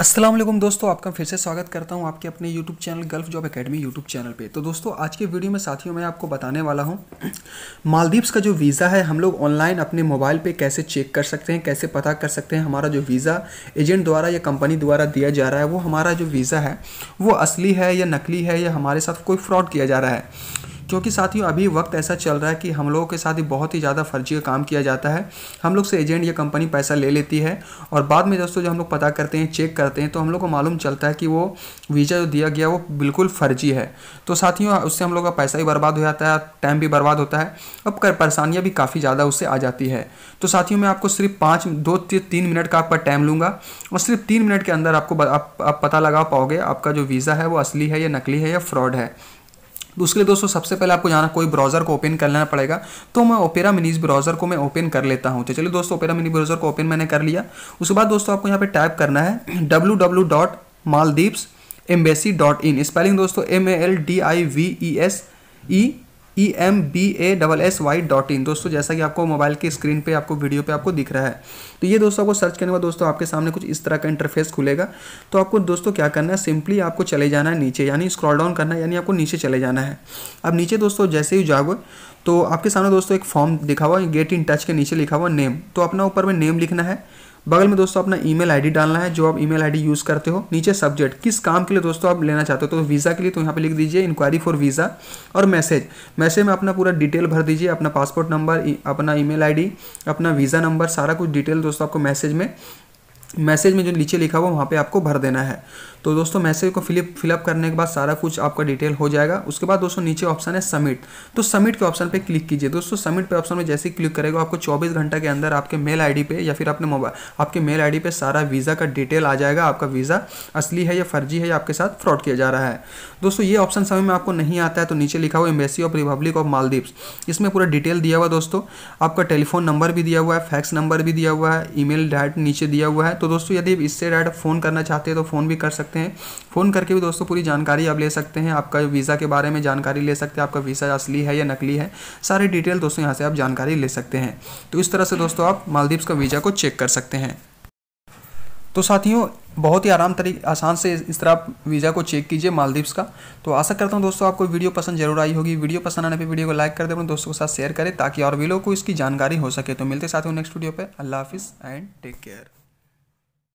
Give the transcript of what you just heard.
असलम दोस्तों आपका फिर से स्वागत करता हूं आपके अपने YouTube channel Gulf Job Academy YouTube channel पे तो दोस्तों आज के वीडियो में साथियों मैं आपको बताने वाला हूं मालदीव्स का जो वीज़ा है हम लोग ऑनलाइन अपने मोबाइल पे कैसे चेक कर सकते हैं कैसे पता कर सकते हैं हमारा जो वीज़ा एजेंट द्वारा या कंपनी द्वारा दिया जा रहा है वो हमारा जो वीज़ा है वो असली है या नकली है या हमारे साथ कोई फ्रॉड किया जा रहा है क्योंकि साथियों अभी वक्त ऐसा चल रहा है कि हम लोगों के साथ ही बहुत ही ज़्यादा फर्जी का काम किया जाता है हम लोग से एजेंट या कंपनी पैसा ले लेती है और बाद में दोस्तों जब हम लोग पता करते हैं चेक करते हैं तो हम लोग को मालूम चलता है कि वो वीज़ा जो दिया गया वो बिल्कुल फर्जी है तो साथियों उससे हम लोग का पैसा भी बर्बाद हो जाता है टाइम भी बर्बाद होता है अब परेशानियाँ भी काफ़ी ज़्यादा उससे आ जाती है तो साथियों मैं आपको सिर्फ पाँच दो तीन मिनट का आपका टाइम लूँगा और सिर्फ तीन मिनट के अंदर आपको आप पता लगा पाओगे आपका जो वीज़ा है वो असली है या नकली है या फ्रॉड है तो उसके लिए दोस्तों सबसे पहले आपको जाना कोई ब्राउज़र को ओपन कर लेना पड़ेगा तो मैं ओपेरा मिनीज ब्राउज़र को मैं ओपन कर लेता हूँ तो चलिए दोस्तों ओपेरा मिनी ब्राउज़र को ओपन मैंने कर लिया उसके बाद दोस्तों आपको यहाँ पे टाइप करना है W W dot Maldives embassy dot in spelling दोस्तों M A L D I V E S E E M B A double S Y dot in दोस्तों जैसा कि आपको मोबाइल के स्क्रीन पे आपको वीडियो पे आपको दिख रहा है तो ये दोस्तों आपको सर्च करने के बाद दोस्तों आपके सामने कुछ इस तरह का इंटरफेस खुलेगा तो आपको दोस्तों क्या करना है सिंपली आपको चले जाना है नीचे यानी स्क्रॉल डाउन करना है यानी आपको नीचे चले जाना है अब नीचे दोस्तों जैसे ही जागो तो आपके सामने दोस्तों एक फॉर्म लिखा हुआ है गेट इन टच के नीचे लिखा हुआ नेम तो अपना ऊपर में नेम लिखना है बगल में दोस्तों अपना ईमेल आईडी डालना है जो आप ईमेल आईडी यूज़ करते हो नीचे सब्जेक्ट किस काम के लिए दोस्तों आप लेना चाहते हो तो वीज़ा के लिए तो यहाँ पे लिख दीजिए इंक्वायरी फॉर वीज़ा और मैसेज मैसेज में अपना पूरा डिटेल भर दीजिए अपना पासपोर्ट नंबर अपना ईमेल आईडी अपना वीज़ा नंबर सारा कुछ डिटेल दोस्तों आपको मैसेज में मैसेज में जो नीचे लिखा हुआ वहाँ पे आपको भर देना है तो दोस्तों मैसेज को फिलिप फिलअप करने के बाद सारा कुछ आपका डिटेल हो जाएगा उसके बाद दोस्तों नीचे ऑप्शन है सबमिट तो सबमिट के ऑप्शन पे क्लिक कीजिए दोस्तों सबमिट पे ऑप्शन में जैसे ही क्लिक करेगा आपको 24 घंटा के अंदर आपके मेल आईडी पे या फिर अपने मोबाइल आपके मेल आई डी सारा वीज़ा का डिटेल आ जाएगा आपका वीज़ा असली है या फर्जी है या आपके साथ फ्रॉड किया जा रहा है दोस्तों ये ऑप्शन समय में आपको नहीं आता है तो नीचे लिखा हुआ embassy of republic of Maldives इसमें पूरा डिटेल दिया हुआ दोस्तों आपका टेलीफोन नंबर भी दिया हुआ है फैक्स नंबर भी दिया हुआ है ई मेल नीचे दिया हुआ है तो दोस्तों यदि इससे डायरेक्ट फ़ोन करना चाहते हैं तो फ़ोन भी कर सकते हैं फ़ोन करके भी दोस्तों पूरी जानकारी आप ले सकते हैं आपका वीज़ा के बारे में जानकारी ले सकते हैं आपका वीज़ा असली है या नकली है सारे डिटेल दोस्तों यहाँ से आप जानकारी ले सकते हैं तो इस तरह से दोस्तों आप मालदीव्स का वीज़ा को चेक कर सकते हैं तो साथियों बहुत ही आराम तरीके आसान से इस तरह आप वीज़ा को चेक कीजिए मालदीव्स का तो आशा करता हूँ दोस्तों आपको वीडियो पसंद जरूर आई होगी वीडियो पसंद आने पे वीडियो को लाइक कर दे अपने दोस्तों के साथ शेयर करें ताकि और भी लोगों को इसकी जानकारी हो सके तो मिलते साथियों नेक्स्ट वीडियो पे अल्लाह हाफिज़ एंड टेक केयर